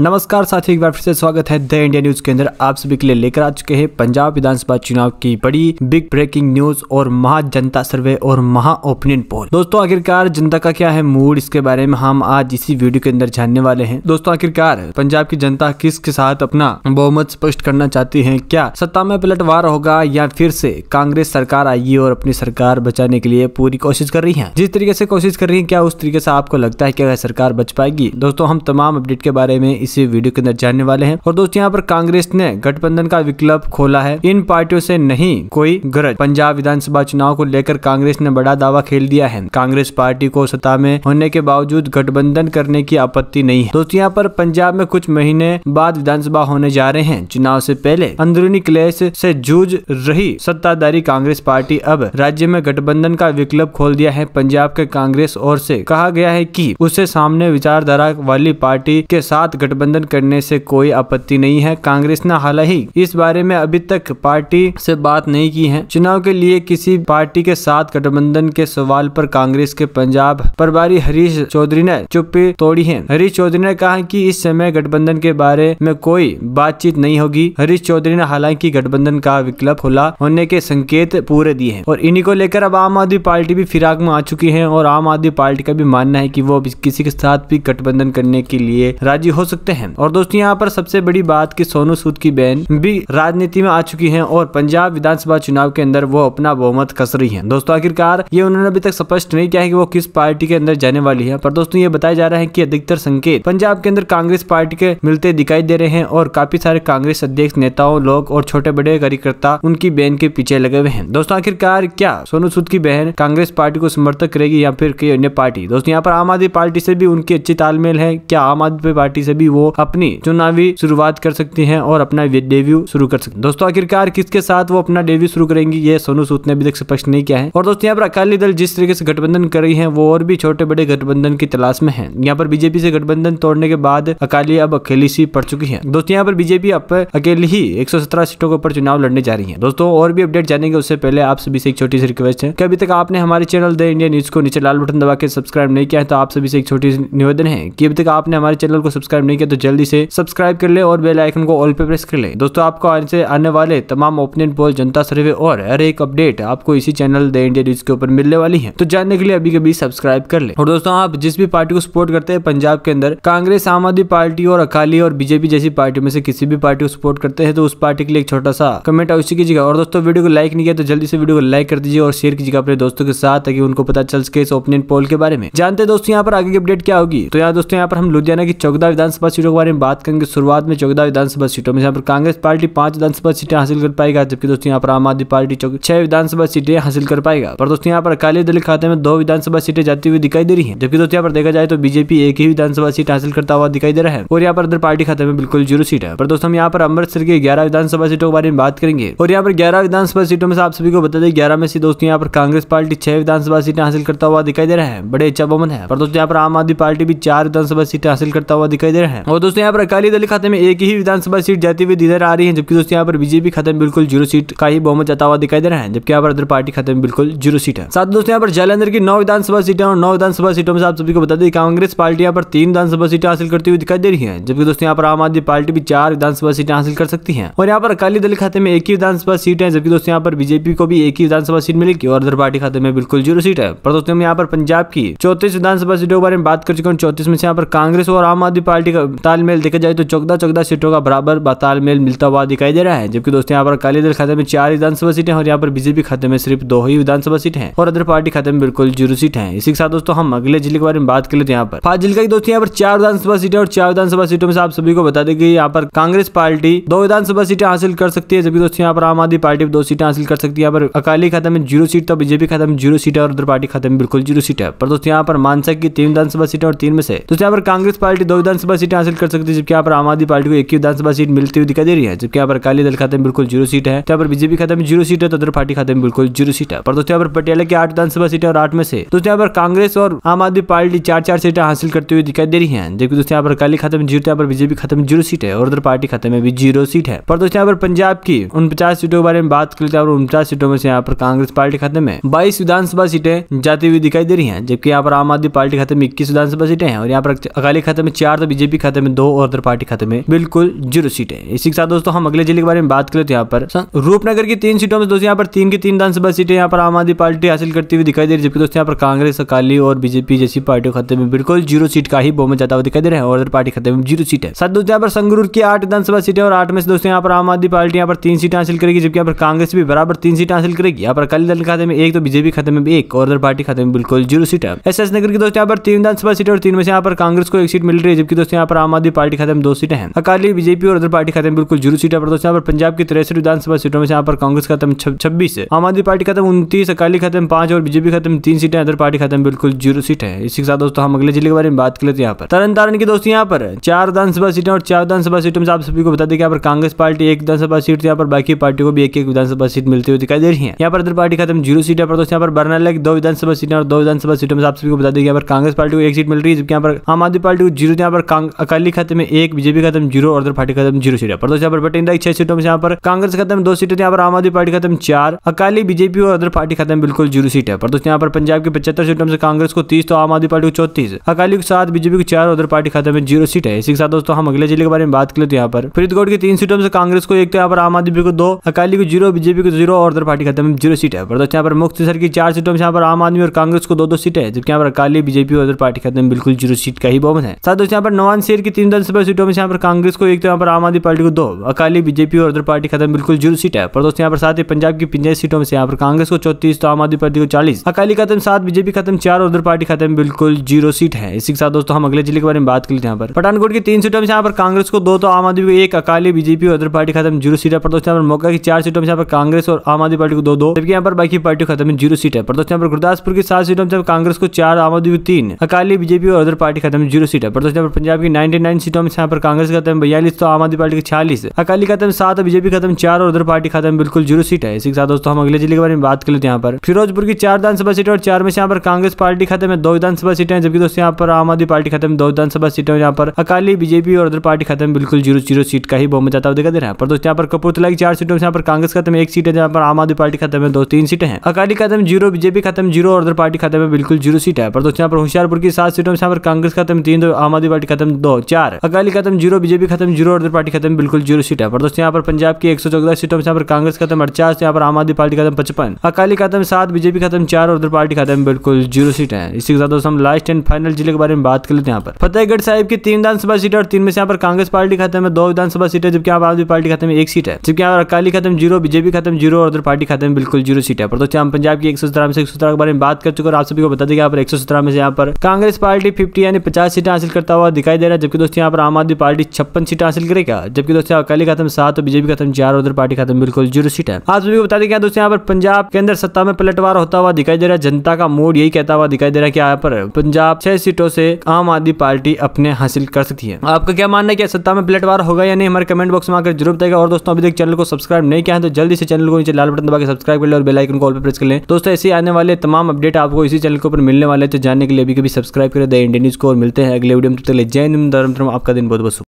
नमस्कार साथियों एक बार फिर से स्वागत है द इंडिया न्यूज के अंदर आप सभी के लिए लेकर आ चुके हैं पंजाब विधानसभा चुनाव की बड़ी बिग ब्रेकिंग न्यूज और महा जनता सर्वे और महा ओपिनियन पोल दोस्तों आखिरकार जनता का क्या है मूड इसके बारे में हम आज इसी वीडियो के अंदर जानने वाले हैं दोस्तों आखिरकार पंजाब की जनता किसके साथ अपना बहुमत स्पष्ट करना चाहती है क्या सत्ता में पलटवार होगा या फिर से कांग्रेस सरकार आई और अपनी सरकार बचाने के लिए पूरी कोशिश कर रही है जिस तरीके से कोशिश कर रही है क्या उस तरीके से आपको लगता है क्या सरकार बच पाएगी दोस्तों हम तमाम अपडेट के बारे में इस वीडियो के अंदर जानने वाले हैं और दोस्तों यहाँ पर कांग्रेस ने गठबंधन का विकल्प खोला है इन पार्टियों से नहीं कोई गरज पंजाब विधानसभा चुनाव को लेकर कांग्रेस ने बड़ा दावा खेल दिया है कांग्रेस पार्टी को सत्ता में होने के बावजूद गठबंधन करने की आपत्ति नहीं है दोस्तों यहाँ पर पंजाब में कुछ महीने बाद विधानसभा होने जा रहे हैं चुनाव से पहले अंदरूनी क्लेश से जूझ रही सत्ताधारी कांग्रेस पार्टी अब राज्य में गठबंधन का विकल्प खोल दिया है पंजाब के कांग्रेस और से कहा गया है कि उसे सामने विचारधारा वाली पार्टी के साथ गठबंधन गठबंधन करने से कोई आपत्ति नहीं है कांग्रेस ने ही इस बारे में अभी तक पार्टी से बात नहीं की है चुनाव के लिए किसी पार्टी के साथ गठबंधन के सवाल पर कांग्रेस के पंजाब प्रभारी हरीश चौधरी ने चुप्पी तोड़ी है हरीश चौधरी ने कहा कि इस समय गठबंधन के बारे में कोई बातचीत नहीं होगी हरीश चौधरी ने हालांकि गठबंधन का विकल्प खुला होने के संकेत पूरे दिए हैं और इन्हीं को लेकर अब आम आदमी पार्टी भी फिराक में आ चुकी है और आम आदमी पार्टी का भी मानना है की वो किसी के साथ भी गठबंधन करने के लिए राजी हो सकती सकते हैं और दोस्तों यहाँ पर सबसे बड़ी बात की सोनू सूद की बहन भी राजनीति में आ चुकी है और पंजाब विधानसभा चुनाव के अंदर वो अपना बहुमत कस रही है दोस्तों आखिरकार ये उन्होंने अभी तक स्पष्ट नहीं किया है कि वो किस पार्टी के अंदर जाने वाली है पर दोस्तों ये बताया जा रहा है कि अधिकतर संकेत पंजाब के अंदर कांग्रेस पार्टी के मिलते दिखाई दे रहे हैं और काफी सारे कांग्रेस अध्यक्ष नेताओं लोग और छोटे बड़े कार्यकर्ता उनकी बहन के पीछे लगे हुए हैं दोस्तों आखिरकार क्या सोनू सूद की बहन कांग्रेस पार्टी को समर्थक करेगी या फिर कई अन्य पार्टी दोस्तों यहाँ पर आम आदमी पार्टी से भी उनकी अच्छी तालमेल है क्या आम आदमी पार्टी से भी वो अपनी चुनावी शुरुआत कर सकती है और अपना डेब्यू शुरू कर सकती दोस्तों आखिरकार किसके साथ वो अपना डेब्यू शुरू करेंगी ये सोनू सूद ने अभी तक स्पष्ट नहीं किया है और दोस्तों यहाँ पर अकाली दल जिस तरीके से गठबंधन कर रही है वो और भी छोटे बड़े गठबंधन की तलाश में है यहाँ पर बीजेपी से गठबंधन तोड़ने के बाद अकाली अब अकेली सी पड़ चुकी है दोस्तों यहाँ पर बीजेपी अब अकेली ही एक सीटों के ऊपर चुनाव लड़ने जा रही है दोस्तों और भी अपडेट जानेंगे उससे पहले आप सभी से एक छोटी सी रिक्वेस्ट है कि अभी तक आपने हमारे चैनल द इंडिया न्यूज को नीचे लाल बटन दबा के सब्सक्राइब नहीं किया है तो आप सभी से एक छोटी निवेदन है कि अभी तक आपने हमारे चैनल को सब्सक्राइब नहीं किया है तो जल्दी से सब्सक्राइब कर ले और बेल आइकन को ऑल पे प्रेस कर ले दोस्तों आपको आज से आने वाले तमाम ओपिनियन पोल जनता सर्वे और हर एक अपडेट आपको इसी चैनल द इंडिया न्यूज के ऊपर मिलने वाली है तो जानने के लिए अभी कभी सब्सक्राइब कर ले और दोस्तों आप जिस भी पार्टी को सपोर्ट करते हैं पंजाब के अंदर कांग्रेस आम आदमी पार्टी और अकाली और बीजेपी जैसी पार्टियों में से किसी भी पार्टी को सपोर्ट करते हैं तो उस पार्टी के लिए एक छोटा सा कमेंट अवश्य कीजिएगा और दोस्तों वीडियो को लाइक नहीं किया तो जल्दी से वीडियो को लाइक कर दीजिए और शेयर कीजिएगा अपने दोस्तों के साथ ताकि उनको पता चल सके इस ओपिनियन पोल के बारे में जानते दोस्तों यहाँ पर आगे की अपडेट क्या होगी तो यहाँ दोस्तों यहाँ पर हम लुधियाना की चौकदा विधानसभा सीटों के बारे में बात करेंगे शुरुआत में चौदह विधानसभा सीटों में यहाँ पर कांग्रेस पार्टी पांच विधानसभा सीटें हासिल कर पाएगा जबकि दोस्तों यहाँ पर आम आदमी पार्टी छह विधानसभा सीटें हासिल कर पाएगा पर दोस्तों यहाँ पर अकाली दल खाते में दो विधानसभा सीटें जाती हुई दिखाई दे रही है जबकि दोस्तों यहाँ पर देखा जाए तो बीजेपी एक ही विधानसभा सीट हासिल करता हुआ दिखाई दे रहा है और यहाँ पर अदर पार्टी खाते में बिल्कुल जीरो सीट है पर दोस्तों हम यहाँ पर अमृतसर की ग्यारह विधानसभा सीटों के बारे में बात करेंगे और यहाँ पर ग्यारह विधानसभा सीटों में आप सभी को बता दें ग्यारह में से दोस्तों यहाँ पर कांग्रेस पार्टी छह विधानसभा सीटें हासिल करता हुआ दिखाई दे रहा है बड़े अच्छा बमन है पर दोस्तों यहाँ पर आम आदमी पार्टी भी चार विधानसभा सीटें हासिल करता हुआ दिखाई दे रहा है और दोस्तों यहाँ पर अकाली दल खाते में एक ही विधानसभा सीट जाती हुई नजर आ रही है जबकि दोस्तों यहाँ पर बीजेपी खाते में बिल्कुल जीरो सीट का ही बहुमत जाता हुआ दिखाई दे रहा है जबकि यहाँ पर अदर पार्टी खाते में बिल्कुल जीरो सीट है साथ दोस्तों यहाँ पर जालंधर की नौ विधानसभा सीटें और नौ विधानसभा सीटों में आप सभी को बता दें कांग्रेस पार्टी यहाँ पर तीन विधानसभा सीटें हासिल करती हुई दिखाई दे रही है जबकि दोस्तों यहाँ पर आम आदमी पार्टी भी चार विधानसभा सीटें हासिल कर सकती है और यहाँ पर अकाली दल खाते में एक ही विधानसभा सीट है जबकि दोस्तों यहाँ पर बीजेपी को भी एक ही विधानसभा सीट मिलेगी और अदर पार्टी खाते में बिल्कुल जीरो सीट है पर दोस्तों हम यहाँ पर पंजाब की चौतीस विधानसभा सीटों के बारे में बात कर चुके हैं चौतीस में से यहाँ पर कांग्रेस और आम आदमी पार्टी का तालमेल देखा जाए तो चौदह चौदह सीटों का बराबर तालमेल मिलता हुआ दिखाई दे रहा है जबकि दोस्तों यहाँ पर अकाली दल खाते में चार विधानसभा सीटें और यहाँ पर बीजेपी खाते में सिर्फ दो ही विधानसभा सीट है और अदर पार्टी खाते में बिल्कुल जीरो सीट है इसी के साथ दोस्तों हम अगले जिले के बारे में बात कर लेते हैं यहाँ पर पांच जिले का दोस्तों यहाँ पर चार विधानसभा सीटें और चार विधानसभा सीटों में आप सभी को बता दें कि यहाँ पर कांग्रेस पार्टी दो विधानसभा सीटें हासिल कर सकती है जबकि दोस्तों यहाँ पर आम आदमी पार्टी दो सीटें हासिल कर सकती है यहाँ पर अकाली खाते में जीरो सीट तो बीजेपी खाते में जीरो सीट है और अदर पार्टी खाते में बिल्कुल जीरो सीट है पर दोस्तों यहाँ पर मानसा की तीन विधानसभा सीटें और तीन में से दोस्तों यहाँ पर कांग्रेस पार्टी दो विधानसभा सीटें सीटें हासिल कर सकती है जबकि यहाँ पर आम आदमी पार्टी को एक ही विधानसभा सीट मिलती हुई दिखाई दे रही है जबकि यहाँ पर अकाली दल खाते में बिल्कुल जीरो सीट है यहाँ पर बीजेपी खाते में जीरो सीट है तो अदर पार्टी खाते में बिल्कुल जीरो सीट है पर दोस्तों यहाँ पर पटियाला की आठ विधानसभा सीटें और आठ में से दोस्तों यहाँ पर कांग्रेस और आम आदमी पार्टी चार चार सीटें हासिल करती हुई दिखाई दे रही है जबकि दोस्तों यहाँ पर अकाली खाते में जीरो यहाँ पर बीजेपी खाते में जीरो सीट है और उधर पार्टी खाते में भी जीरो सीट है पर दोस्तों यहाँ पर पंजाब की उन पचास सीटों के बारे में बात करते हैं हैं उनचास सीटों में से यहाँ पर कांग्रेस पार्टी खाते में बाईस विधानसभा सीटें जाती हुई दिखाई दे रही है जबकि यहाँ पर आम आदमी पार्टी खाते में इक्कीस विधानसभा सीटें हैं और यहाँ पर अकाली खाते में चार तो बीजेपी खाते में दो और अदर पार्टी खाते में बिल्कुल जीरो सीटें इसी के साथ दोस्तों हम अगले जिले के बारे में बात करें तो यहाँ पर रूपनगर की तीन सीटों में दोस्तों यहाँ पर तीन की तीन विधानसभा सीटें यहाँ पर आम आदमी पार्टी हासिल करती हुई दिखाई दे रही है जबकि दोस्तों यहाँ पर कांग्रेस अकाली और बीजेपी जैसी पार्टियों खाते में बिल्कुल जीरो सीट का ही बहुमत ज्यादा दिखाई दे रहा है और अदर पार्टी खाते में जीरो सीट है साथ दोस्तों यहाँ पर संगरूर की आठ विधानसभा सीटें और आठ में से दोस्तों यहाँ पर आम आदमी पार्टी यहाँ पर तीन सीटें हासिल करेगी जबकि यहाँ पर कांग्रेस भी बराबर तीन सीटें हासिल करेगी यहाँ पर अकाली दल खाते में एक तो बीजेपी खाते में एक और अदर पार्टी खाते में बिल्कुल जीरो सीट है एस नगर की दोस्तों यहाँ पर तीन विधानसभा सीट और तीन में से यहाँ पर कांग्रेस को एक सीट मिल रही है जबकि दोस्तों यहाँ पर पर आम आदमी पार्टी खत्म दो सीटें हैं अकाली बीजेपी और अदर पार्टी खत्म बिल्कुल जीरो सीटें पर दोस्तों यहाँ पर पंजाब की तिरसठ विधानसभा सीटों में यहाँ पर कांग्रेस खत्म छब्बीस है आम आदमी पार्टी खत्म उन्तीस अकाली खत्म पांच और बीजेपी खत्म तीन सीटें अदर पार्टी में बिल्कुल जीरो सीट है इसी के साथ दोस्तों हम अगले जिले के बारे में बात कर लेते हैं यहाँ पर तरन तारण की दोस्तों यहाँ पर चार विधानसभा सीटें और चार विधानसभा सीटों में आप सभी को बता दें यहाँ पर कांग्रेस पार्टी एक विधानसभा सीट यहाँ पर बाकी पार्टी को भी एक एक विधानसभा सीट मिलती हुई दिखाई दे रही है यहाँ पर अदर पार्टी खत्म जीरो सीटें पर दोस्तों यहाँ पर बरनाला की दो विधानसभा सीटें और दो विधानसभा सीटों में आप सभी को बता दें यहाँ पर कांग्रेस पार्टी को एक सीट मिल रही है जबकि यहाँ पर आम आदमी पार्टी को जीरो यहाँ पर अकाली खाते में एक बीजेपी खत्म जीरो और उधर पार्टी खत्म जीरो सीटें पर दोस्तों बटिंडा की छह सीटों में यहाँ पर कांग्रेस खत्म दो सीटें यहाँ पर आम आदमी पार्टी खत्म चार अकाली बीजेपी और अदर पार्टी खत्म बिल्कुल जीरो सीट है पर दोस्तों यहाँ पर पंजाब की पचहत्तर सीटों में कांग्रेस को तीस तो आम आदमी पार्टी को चौतीस अकाली को सात बीजेपी को चार और पार्टी खत्म में जीरो सीट है इसी के साथ दोस्तों हम अगले जिले के बारे में बात करें तो यहाँ पर फरीदकोट की तीन सीटों में कांग्रेस को एक तो यहाँ पर आम आदमी को दो अकाली को जीरो बीजेपी को जीरो और उधर पार्टी खत्म में जीरो सीट है पर दोस्तों यहाँ पर सर की चार सीटों में यहाँ पर आम आदमी और कांग्रेस को दो दो सीट है जबकि यहाँ पर अकाली बीजेपी और उधर पार्टी खत्म बिल्कुल जीरो सीट का ही बहुमत है साथ दोस्तों यहाँ पर नवान से शहर की तीन विधानसभा सीटों में यहाँ पर कांग्रेस को एक तो यहाँ पर आम आदमी पार्टी को दो अकाली बीजेपी और अदर पार्टी खत्म बिल्कुल जीरो सीट है पर दोस्तों यहाँ पर साथ ही पंजाब की पंचायत सीटों में यहाँ पर कांग्रेस को चौतीस तो आम आदमी पार्टी को चालीस अकाली खत्म सात बीजेपी खत्म चार और अदर पार्टी खत्म बिल्कुल जीरो सीट है इसी के साथ दोस्तों हम अगले जिले के बारे में बात कर लेते हैं यहाँ पर पठानकोट की तीन सीटों में यहाँ पर कांग्रेस को दो तो आम आदमी को एक अकाली बीजेपी और अदर पार्टी खत्म जीरो सीट है पर दोस्तों यहाँ पर मौका की चार सीटों में यहाँ पर कांग्रेस और आम आदमी पार्टी को दो दो जबकि यहाँ पर बाकी पार्टी खत्म जीरो सीट है पर दोस्तों यहाँ पर गुरदासपुर की सात सीटों में कांग्रेस को चार आम आदमी को तीन अकाली बीजेपी और अदर पार्टी खत्म जीरो सीट है पर दोस्तों यहाँ पर पंजाब की नाइन नाइन्टी नाइन सीटों में यहाँ पर कांग्रेस खत्म बयालीस तो आम आदमी पार्टी की छियालीस अकाली खत्म सात बीजेपी खत्म चार और उधर पार्टी खत्म बिल्कुल जीरो सीट है इसी के साथ दोस्तों हम अगले जिले के बारे में बात कर लेते हैं यहाँ पर फिरोजपुर की चार विधानसभा सीटें और चार में यहाँ पर कांग्रेस पार्टी खत्म है दो विधानसभा सीटें जबकि दोस्तों यहाँ पर आम आदमी पार्टी खत्म दो विधानसभा सीटें यहाँ पर अकाली बीजेपी और उधर पार्टी खत्म बिल्कुल जीरो जीरो सीट का ही बहुमत जाता हुआ दे रहे है पर दोस्तों यहाँ पर कपूरथला की चार सीटों में यहाँ पर कांग्रेस खत्म एक सीट है जहाँ पर आम आदमी पार्टी खत्म है दो तीन सीटें हैं अकाली खत्म जीरो बीजेपी खत्म जीरो और उधर पार्टी खत्म है बिल्कुल जीरो सीट है पर दोस्तों यहाँ पर होशियारपुर की सात सीटों में यहाँ पर कांग्रेस खत्म तीन दो तो आम आदमी पार्टी खत्म दो चार अकाली खत्म जीरो बीजेपी खत्म जीरो और पार्टी खत्म बिल्कुल जीरो सीट है पर दोस्तों यहाँ पर पंजाब की एक सौ चौदह सीटों में यहाँ पर कांग्रेस खत्म अड़चास यहाँ पर आम आदमी पार्टी खत्म पचपन अकाली खत्म सात बीजेपी खत्म चार और पार्टी खत्म बिल्कुल जीरो सीट है इसी के साथ दोस्तों हम लास्ट एंड फाइनल जिले के बारे में बात कर लेते हैं यहाँ पर फतेहगढ़ साहिब की तीन विधानसभा सीटें और तीन में यहाँ पर कांग्रेस पार्टी खत्म है दो विधानसभा सीटें जबकि आम आदमी पार्टी खत्म एक सीट है जबकि यहाँ पर अकाली खत्म जीरो बीजेपी खत्म जीरो और उधर पार्टी खत्म बिल्कुल जीरो सीट है पर दोस्तों हम पंजाब की एक सौ सत्रह में एक सौ सत्रह के बारे में बात कर चुके और आप सभी को बता दें यहाँ पर एक सौ सत्रह में से यहाँ पर कांग्रेस पार्टी फिफ्टी यानी पचास सीटें हासिल करता हुआ दिखाई दे रहा है है जबकि दोस्तों यहाँ पर आम आदमी पार्टी छप्पन सीट हासिल करेगा जबकि दोस्तों अकाली खत्म सात और बीजेपी खत्म चार उधर पार्टी खत्म बिल्कुल जीरो सीट है आप सभी को बता दें क्या दोस्तों यहाँ पर पंजाब के अंदर सत्ता में पलटवार होता हुआ दिखाई दे रहा है जनता का मूड यही कहता हुआ दिखाई दे रहा है कि यहाँ पर पंजाब छह सीटों से आम आदमी पार्टी अपने हासिल कर सकती है आपका क्या मानना है क्या सत्ता में पलटवार होगा या नहीं हमारे कमेंट बॉक्स में आकर जरूर बताएगा और दोस्तों अभी तक चैनल को सब्सक्राइब नहीं किया है तो जल्दी से चैनल को नीचे लाल बटन दबा के सब्सक्राइब कर ले और बेलाइकन कॉल पर प्रेस कर लें दोस्तों ऐसे आने वाले तमाम अपडेट आपको इसी चैनल के ऊपर मिलने वाले तो जानने के लिए अभी कभी सब्सक्राइब करें द इंडियन न्यूज को और मिलते हैं अगले वीडियो में तो तक जय हिंद धर्म धर्म आपका दिन बहुत बहुत